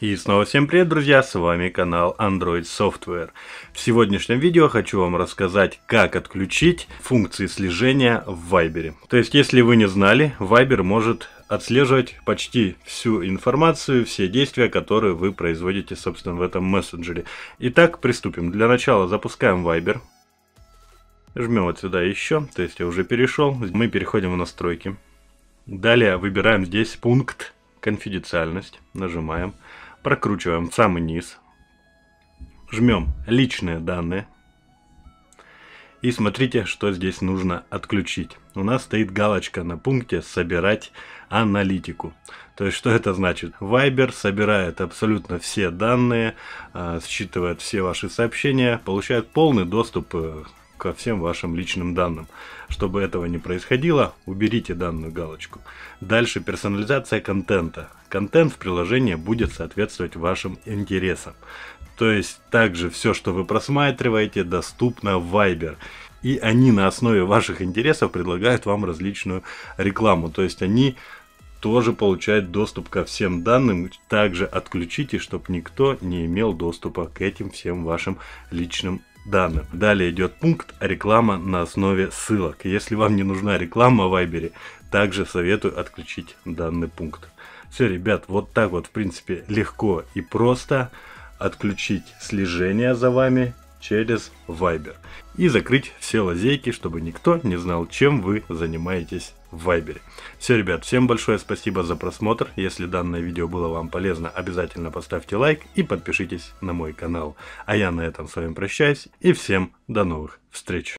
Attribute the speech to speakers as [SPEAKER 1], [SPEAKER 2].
[SPEAKER 1] И снова всем привет, друзья, с вами канал Android Software. В сегодняшнем видео хочу вам рассказать, как отключить функции слежения в Viber. То есть, если вы не знали, Viber может отслеживать почти всю информацию, все действия, которые вы производите, собственно, в этом мессенджере. Итак, приступим. Для начала запускаем Viber. Жмем вот сюда еще, то есть я уже перешел. Мы переходим в настройки. Далее выбираем здесь пункт «Конфиденциальность». Нажимаем. Нажимаем прокручиваем в самый низ, жмем «Личные данные» и смотрите, что здесь нужно отключить. У нас стоит галочка на пункте «Собирать аналитику». То есть, что это значит? Viber собирает абсолютно все данные, э, считывает все ваши сообщения, получает полный доступ э, ко всем вашим личным данным. Чтобы этого не происходило, уберите данную галочку. Дальше персонализация контента. Контент в приложении будет соответствовать вашим интересам. То есть также все, что вы просматриваете, доступно в Viber. И они на основе ваших интересов предлагают вам различную рекламу. То есть они тоже получают доступ ко всем данным. Также отключите, чтобы никто не имел доступа к этим всем вашим личным данных. Далее идет пункт «Реклама на основе ссылок». Если вам не нужна реклама в Viber, также советую отключить данный пункт. Все, ребят, вот так вот, в принципе, легко и просто отключить слежение за вами через Viber. И закрыть все лазейки, чтобы никто не знал, чем вы занимаетесь в Viber. Все, ребят, всем большое спасибо за просмотр. Если данное видео было вам полезно, обязательно поставьте лайк и подпишитесь на мой канал. А я на этом с вами прощаюсь и всем до новых встреч.